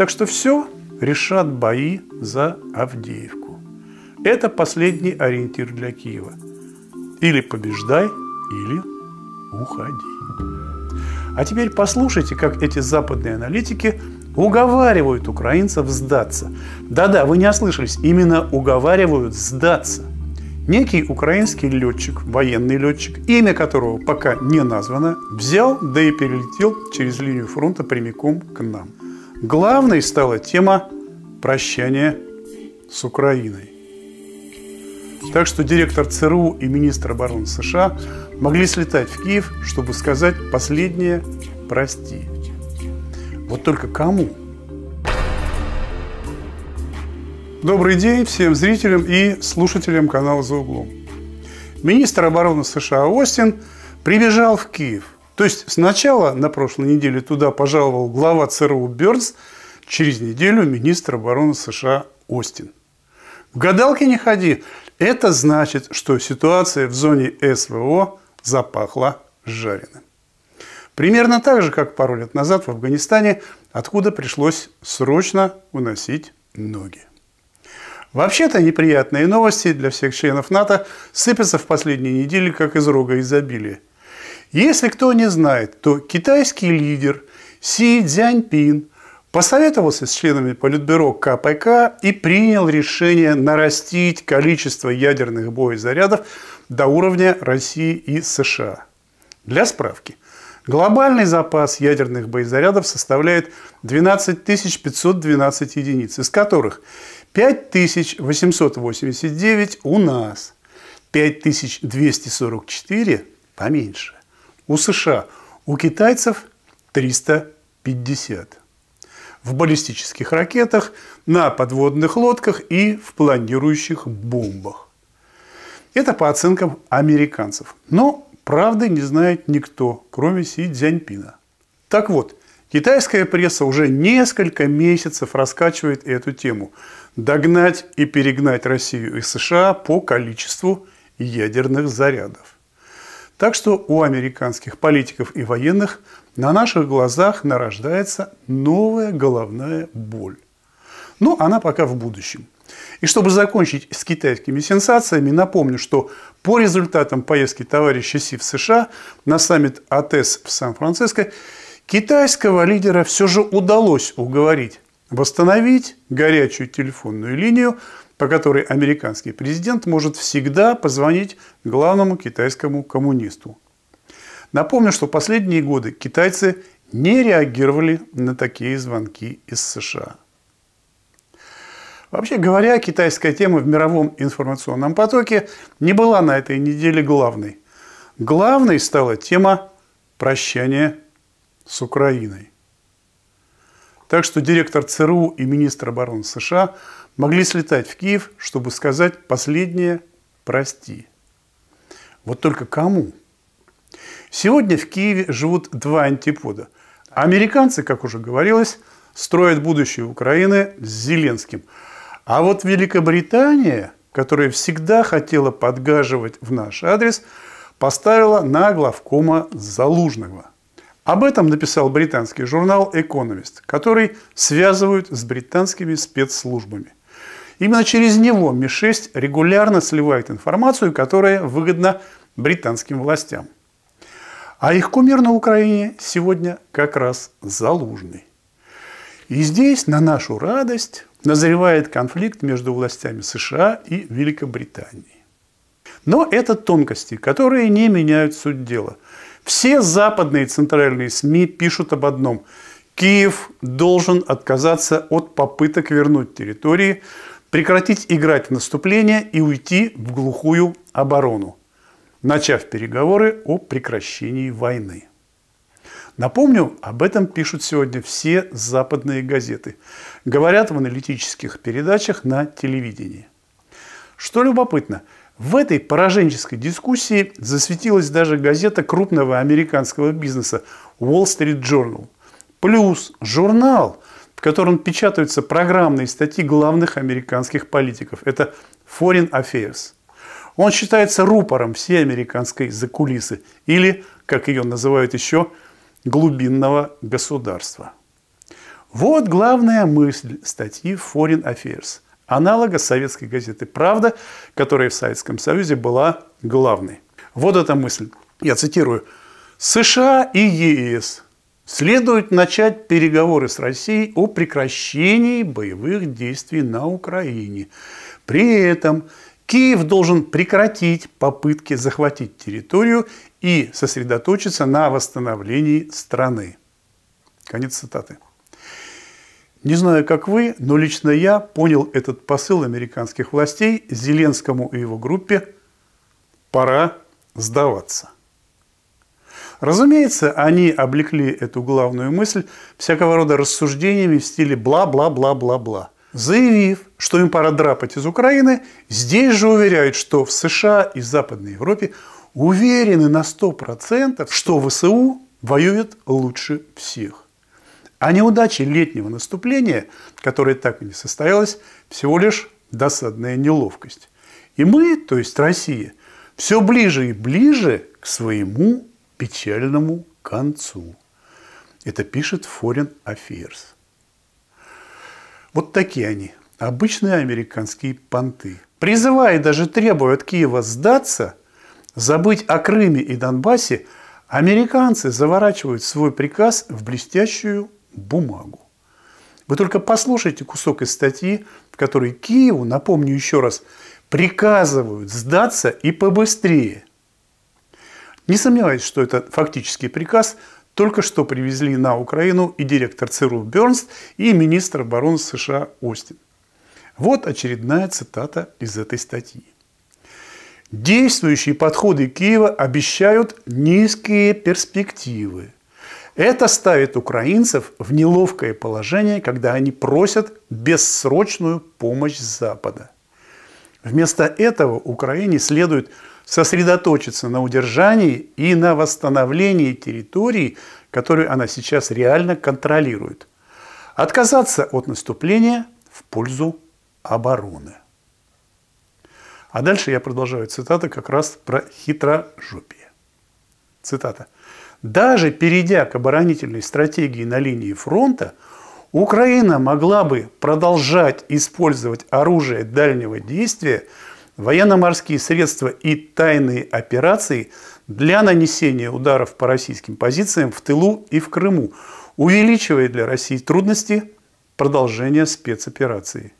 Так что все решат бои за Авдеевку. Это последний ориентир для Киева. Или побеждай, или уходи. А теперь послушайте, как эти западные аналитики уговаривают украинцев сдаться. Да-да, вы не ослышались, именно уговаривают сдаться. Некий украинский летчик, военный летчик, имя которого пока не названо, взял, да и перелетел через линию фронта прямиком к нам главной стала тема прощания с Украиной. Так что директор ЦРУ и министр обороны США могли слетать в Киев, чтобы сказать последнее «прости». Вот только кому? Добрый день всем зрителям и слушателям канала «За углом». Министр обороны США Остин прибежал в Киев – то есть сначала на прошлой неделе туда пожаловал глава ЦРУ Бернс, через неделю министр обороны США Остин. В гадалки не ходи. Это значит, что ситуация в зоне СВО запахла жареным. Примерно так же, как пару лет назад в Афганистане, откуда пришлось срочно уносить ноги. Вообще-то неприятные новости для всех членов НАТО сыпятся в последние недели как из рога изобилия. Если кто не знает, то китайский лидер Си Цзяньпин посоветовался с членами Политбюро КПК и принял решение нарастить количество ядерных боезарядов до уровня России и США. Для справки. Глобальный запас ядерных боезарядов составляет 12 512 единиц, из которых 5889 у нас, 5244 поменьше у США, у китайцев 350 в баллистических ракетах, на подводных лодках и в планирующих бомбах. Это по оценкам американцев. Но правды не знает никто, кроме Си Цзяньпина. Так вот, китайская пресса уже несколько месяцев раскачивает эту тему. Догнать и перегнать Россию и США по количеству ядерных зарядов. Так что у американских политиков и военных на наших глазах нарождается новая головная боль. Но ну, она пока в будущем. И чтобы закончить с китайскими сенсациями, напомню, что по результатам поездки товарища Си в США на саммит АТЭС в Сан-Франциско китайского лидера все же удалось уговорить восстановить горячую телефонную линию по которой американский президент может всегда позвонить главному китайскому коммунисту. Напомню, что последние годы китайцы не реагировали на такие звонки из США. Вообще говоря, китайская тема в мировом информационном потоке не была на этой неделе главной. Главной стала тема прощания с Украиной. Так что директор ЦРУ и министр обороны США могли слетать в Киев, чтобы сказать последнее «прости». Вот только кому? Сегодня в Киеве живут два антипода. Американцы, как уже говорилось, строят будущее Украины с Зеленским. А вот Великобритания, которая всегда хотела подгаживать в наш адрес, поставила на главкома Залужного. Об этом написал британский журнал «Экономист», который связывают с британскими спецслужбами. Именно через него МИ-6 регулярно сливает информацию, которая выгодна британским властям. А их кумир на Украине сегодня как раз Залужный. И здесь, на нашу радость, назревает конфликт между властями США и Великобритании. Но это тонкости, которые не меняют суть дела. Все западные центральные СМИ пишут об одном. Киев должен отказаться от попыток вернуть территории, прекратить играть в наступление и уйти в глухую оборону, начав переговоры о прекращении войны. Напомню, об этом пишут сегодня все западные газеты. Говорят в аналитических передачах на телевидении. Что любопытно, в этой пораженческой дискуссии засветилась даже газета крупного американского бизнеса Wall Street Journal. Плюс журнал – в котором печатаются программные статьи главных американских политиков. Это Foreign Affairs. Он считается рупором всей американской закулисы или, как ее называют еще, глубинного государства. Вот главная мысль статьи Foreign Affairs, аналога советской газеты «Правда», которая в Советском Союзе была главной. Вот эта мысль. Я цитирую. США и ЕС следует начать переговоры с Россией о прекращении боевых действий на Украине. При этом Киев должен прекратить попытки захватить территорию и сосредоточиться на восстановлении страны. Конец цитаты. Не знаю, как вы, но лично я понял этот посыл американских властей Зеленскому и его группе «Пора сдаваться». Разумеется, они облекли эту главную мысль всякого рода рассуждениями в стиле «бла-бла-бла-бла-бла». Заявив, что им пора драпать из Украины, здесь же уверяют, что в США и Западной Европе уверены на 100%, что ВСУ воюет лучше всех. А неудачи летнего наступления, которое так и не состоялось, всего лишь досадная неловкость. И мы, то есть Россия, все ближе и ближе к своему печальному концу. Это пишет Foreign Affairs. Вот такие они, обычные американские понты. Призывая и даже требуя от Киева сдаться, забыть о Крыме и Донбассе, американцы заворачивают свой приказ в блестящую бумагу. Вы только послушайте кусок из статьи, в которой Киеву, напомню еще раз, приказывают сдаться и побыстрее – не сомневаюсь, что это фактический приказ, только что привезли на Украину и директор ЦРУ Бернст, и министр обороны США Остин. Вот очередная цитата из этой статьи. Действующие подходы Киева обещают низкие перспективы. Это ставит украинцев в неловкое положение, когда они просят бессрочную помощь Запада. Вместо этого Украине следует сосредоточиться на удержании и на восстановлении территории, которую она сейчас реально контролирует. Отказаться от наступления в пользу обороны. А дальше я продолжаю цитаты как раз про хитрожопие. Цитата. «Даже перейдя к оборонительной стратегии на линии фронта, Украина могла бы продолжать использовать оружие дальнего действия – военно-морские средства и тайные операции для нанесения ударов по российским позициям в тылу и в Крыму, увеличивая для России трудности продолжения спецоперации.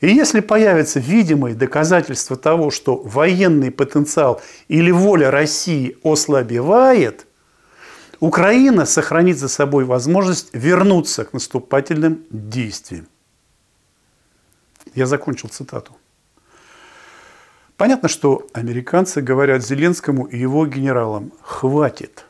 И если появятся видимые доказательства того, что военный потенциал или воля России ослабевает, Украина сохранит за собой возможность вернуться к наступательным действиям. Я закончил цитату. Понятно, что американцы говорят Зеленскому и его генералам «хватит».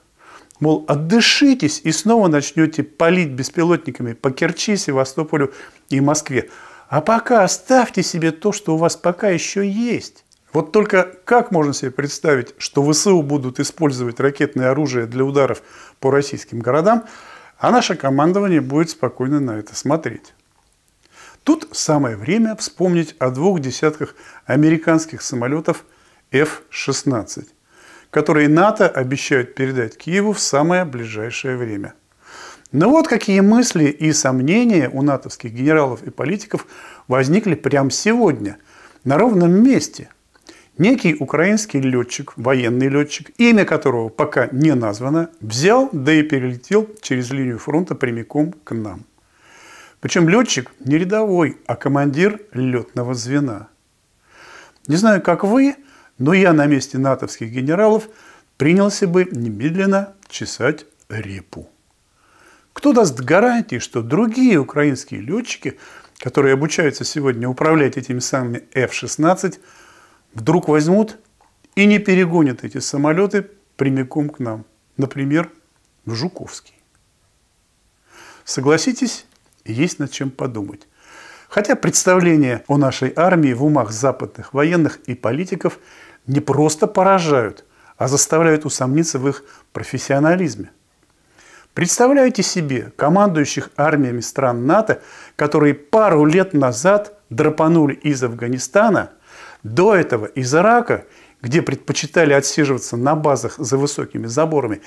Мол, отдышитесь и снова начнете палить беспилотниками по Керчи, Севастополю и Москве. А пока оставьте себе то, что у вас пока еще есть. Вот только как можно себе представить, что ВСУ будут использовать ракетное оружие для ударов по российским городам, а наше командование будет спокойно на это смотреть. Тут самое время вспомнить о двух десятках американских самолетов F-16, которые НАТО обещают передать Киеву в самое ближайшее время. Но вот какие мысли и сомнения у натовских генералов и политиков возникли прямо сегодня, на ровном месте. Некий украинский летчик, военный летчик, имя которого пока не названо, взял да и перелетел через линию фронта прямиком к нам. Причем летчик не рядовой, а командир летного звена. Не знаю, как вы, но я на месте натовских генералов принялся бы немедленно чесать репу. Кто даст гарантии, что другие украинские летчики, которые обучаются сегодня управлять этими самыми F-16, вдруг возьмут и не перегонят эти самолеты прямиком к нам, например, в Жуковский. Согласитесь, есть над чем подумать. Хотя представления о нашей армии в умах западных военных и политиков не просто поражают, а заставляют усомниться в их профессионализме. Представляете себе командующих армиями стран НАТО, которые пару лет назад драпанули из Афганистана, до этого из Ирака, где предпочитали отсиживаться на базах за высокими заборами.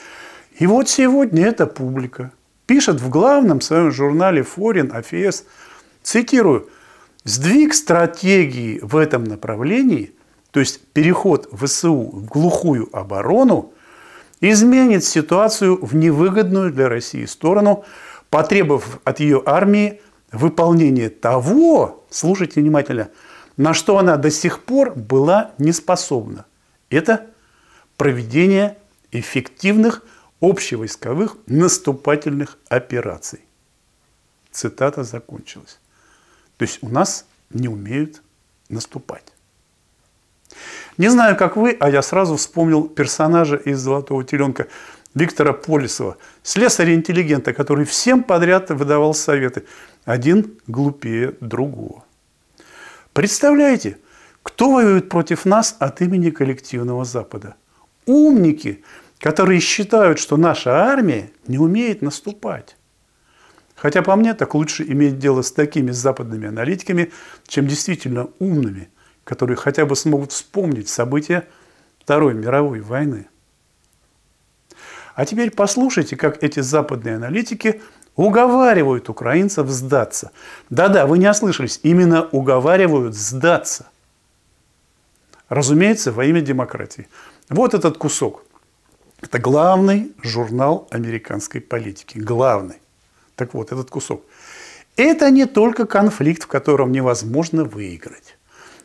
И вот сегодня эта публика – пишет в главном своем журнале Foreign Affairs, цитирую, «Сдвиг стратегии в этом направлении, то есть переход ВСУ в глухую оборону, изменит ситуацию в невыгодную для России сторону, потребовав от ее армии выполнения того, слушайте внимательно, на что она до сих пор была не способна. Это проведение эффективных общевойсковых наступательных операций. Цитата закончилась. То есть у нас не умеют наступать. Не знаю, как вы, а я сразу вспомнил персонажа из «Золотого теленка» Виктора Полисова, слесаря-интеллигента, который всем подряд выдавал советы. Один глупее другого. Представляете, кто воюет против нас от имени коллективного Запада? Умники, которые считают, что наша армия не умеет наступать. Хотя по мне, так лучше иметь дело с такими западными аналитиками, чем действительно умными, которые хотя бы смогут вспомнить события Второй мировой войны. А теперь послушайте, как эти западные аналитики уговаривают украинцев сдаться. Да-да, вы не ослышались, именно уговаривают сдаться. Разумеется, во имя демократии. Вот этот кусок. Это главный журнал американской политики. Главный. Так вот, этот кусок. Это не только конфликт, в котором невозможно выиграть.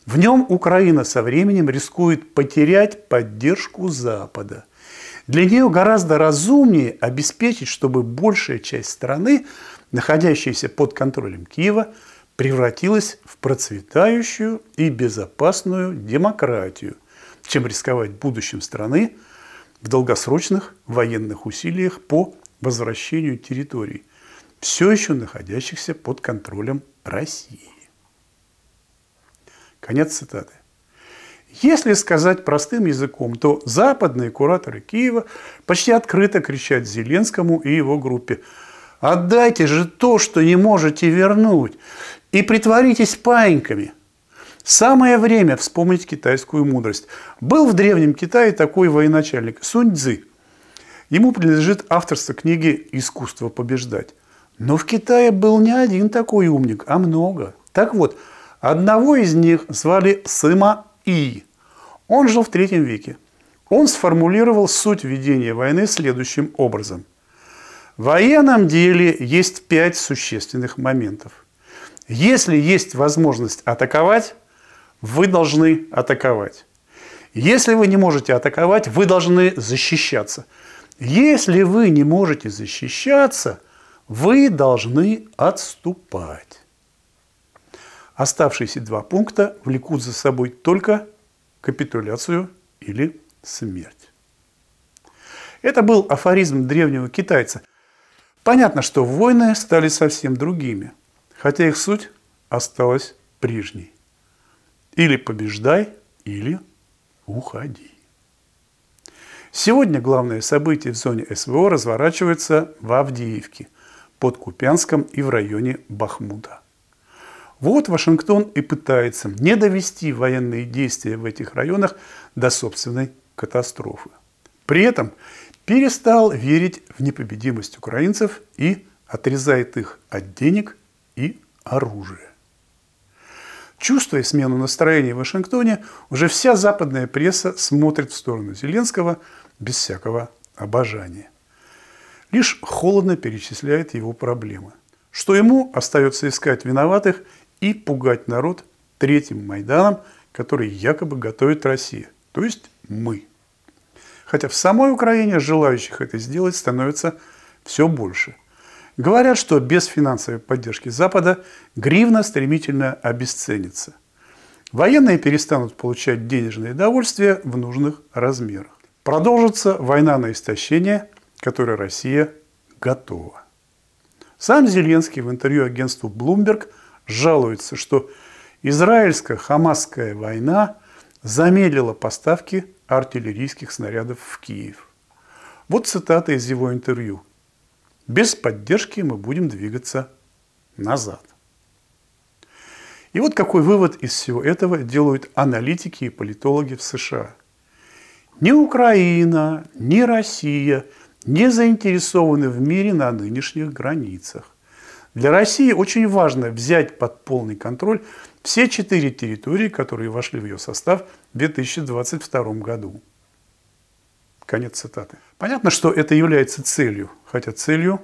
В нем Украина со временем рискует потерять поддержку Запада. Для нее гораздо разумнее обеспечить, чтобы большая часть страны, находящаяся под контролем Киева, превратилась в процветающую и безопасную демократию, чем рисковать будущим страны – в долгосрочных военных усилиях по возвращению территорий, все еще находящихся под контролем России. Конец цитаты. Если сказать простым языком, то западные кураторы Киева почти открыто кричат Зеленскому и его группе «Отдайте же то, что не можете вернуть, и притворитесь паиньками, Самое время вспомнить китайскую мудрость. Был в Древнем Китае такой военачальник Сунь Цзы. Ему принадлежит авторство книги «Искусство побеждать». Но в Китае был не один такой умник, а много. Так вот, одного из них звали Сыма И. Он жил в третьем веке. Он сформулировал суть ведения войны следующим образом. В военном деле есть пять существенных моментов. Если есть возможность атаковать, вы должны атаковать. Если вы не можете атаковать, вы должны защищаться. Если вы не можете защищаться, вы должны отступать. Оставшиеся два пункта влекут за собой только капитуляцию или смерть. Это был афоризм древнего китайца. Понятно, что войны стали совсем другими, хотя их суть осталась прежней. Или побеждай, или уходи. Сегодня главное событие в зоне СВО разворачивается в Авдеевке, под Купянском и в районе Бахмута. Вот Вашингтон и пытается не довести военные действия в этих районах до собственной катастрофы. При этом перестал верить в непобедимость украинцев и отрезает их от денег и оружия. Чувствуя смену настроения в Вашингтоне, уже вся западная пресса смотрит в сторону Зеленского без всякого обожания. Лишь холодно перечисляет его проблемы. Что ему остается искать виноватых и пугать народ третьим Майданом, который якобы готовит Россия, то есть мы. Хотя в самой Украине желающих это сделать становится все больше. Говорят, что без финансовой поддержки Запада гривна стремительно обесценится. Военные перестанут получать денежные довольствия в нужных размерах. Продолжится война на истощение, которой Россия готова. Сам Зеленский в интервью агентству Bloomberg жалуется, что израильско-хамасская война замедлила поставки артиллерийских снарядов в Киев. Вот цитата из его интервью – без поддержки мы будем двигаться назад. И вот какой вывод из всего этого делают аналитики и политологи в США. Ни Украина, ни Россия не заинтересованы в мире на нынешних границах. Для России очень важно взять под полный контроль все четыре территории, которые вошли в ее состав в 2022 году. Конец цитаты. Понятно, что это является целью, хотя целью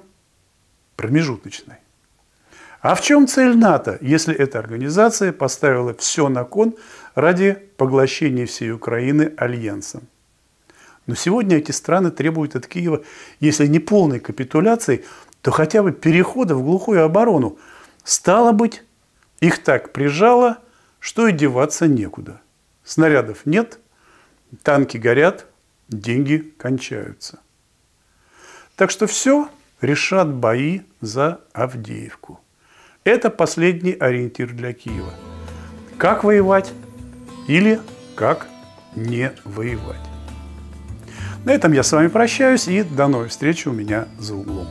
промежуточной. А в чем цель НАТО, если эта организация поставила все на кон ради поглощения всей Украины альянсом? Но сегодня эти страны требуют от Киева, если не полной капитуляции, то хотя бы перехода в глухую оборону. Стало быть, их так прижало, что и деваться некуда. Снарядов нет, танки горят, деньги кончаются. Так что все решат бои за Авдеевку. Это последний ориентир для Киева. Как воевать или как не воевать. На этом я с вами прощаюсь и до новой встречи у меня за углом.